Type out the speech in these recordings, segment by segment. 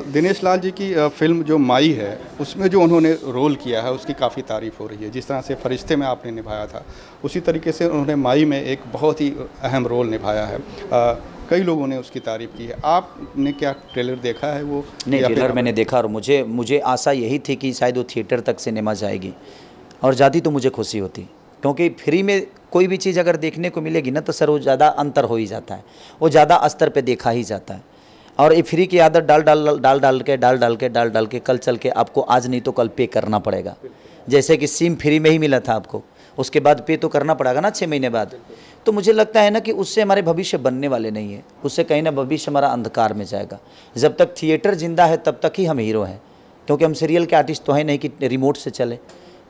दिनेश लाल जी की फिल्म जो माई है उसमें जो उन्होंने रोल किया है उसकी काफ़ी तारीफ हो रही है जिस तरह से फरिश्ते में आपने निभाया था उसी तरीके से उन्होंने माई में एक बहुत ही अहम रोल निभाया है आ, कई लोगों ने उसकी तारीफ की है आपने क्या ट्रेलर देखा है वो नहीं ट्रेलर मैंने देखा और मुझे मुझे आशा यही थी कि शायद वो थिएटर तक सिनेमा जाएगी और जाती तो मुझे खुशी होती क्योंकि फ्री में कोई भी चीज़ अगर देखने को मिलेगी ना तो सर वो ज़्यादा अंतर हो ही जाता है वो ज़्यादा स्तर पर देखा ही जाता है और ये फ्री की आदत डाल डाल डाल डाल के डाल डाल के डाल डाल के कल चल के आपको आज नहीं तो कल पे करना पड़ेगा जैसे कि सिम फ्री में ही मिला था आपको उसके बाद पे तो करना पड़ेगा ना छः महीने बाद तो मुझे लगता है ना कि उससे हमारे भविष्य बनने वाले नहीं है उससे कहीं ना भविष्य हमारा अंधकार में जाएगा जब तक थिएटर जिंदा है तब तक ही हम हीरो हैं क्योंकि हम सीरियल के आर्टिस्ट तो हैं नहीं कि रिमोट से चले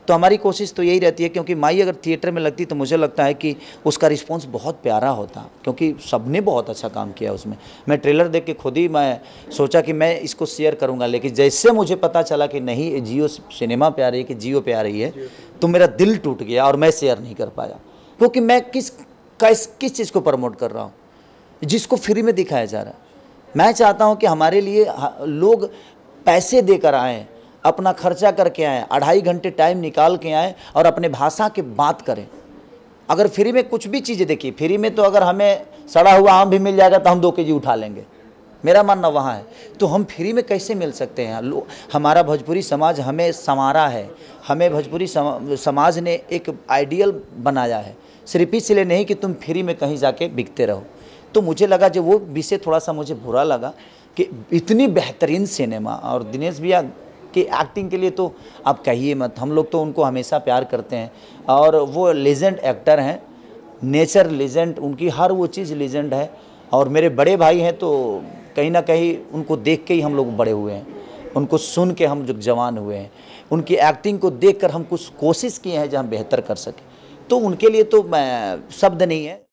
तो हमारी कोशिश तो यही रहती है क्योंकि माई अगर थिएटर में लगती तो मुझे लगता है कि उसका रिस्पॉन्स बहुत प्यारा होता क्योंकि सबने बहुत अच्छा काम किया उसमें मैं ट्रेलर देख के खुद ही मैं सोचा कि मैं इसको शेयर करूंगा लेकिन जैसे मुझे पता चला कि नहीं जियो सिनेमा पे आ रही है कि जियो पर आ रही है तो मेरा दिल टूट गया और मैं शेयर नहीं कर पाया क्योंकि मैं किस किस किस चीज़ को प्रमोट कर रहा हूँ जिसको फ्री में दिखाया जा रहा है मैं चाहता हूँ कि हमारे लिए लोग पैसे देकर आएँ अपना खर्चा करके आएँ अढ़ाई घंटे टाइम निकाल के आएँ और अपने भाषा के बात करें अगर फ्री में कुछ भी चीज़ें देखिए फ्री में तो अगर हमें सड़ा हुआ आम भी मिल जाएगा तो हम दो के जी उठा लेंगे मेरा मानना वहाँ है तो हम फ्री में कैसे मिल सकते हैं हमारा भोजपुरी समाज हमें संवारा है हमें भोजपुरी समाज ने एक आइडियल बनाया है सिर्फ इसलिए नहीं कि तुम फ्री में कहीं जाके बिकते रहो तो मुझे लगा जो वो विषय थोड़ा सा मुझे बुरा लगा कि इतनी बेहतरीन सिनेमा और दिनेश भैया कि एक्टिंग के लिए तो आप कहिए मत हम लोग तो उनको हमेशा प्यार करते हैं और वो लेजेंड एक्टर हैं नेचर लेजेंड उनकी हर वो चीज़ लेजेंड है और मेरे बड़े भाई हैं तो कहीं ना कहीं उनको देख के ही हम लोग बड़े हुए हैं उनको सुन के हम जो जवान हुए हैं उनकी एक्टिंग को देख कर हम कुछ कोशिश किए हैं जहाँ हम बेहतर कर सकें तो उनके लिए तो मैं शब्द नहीं है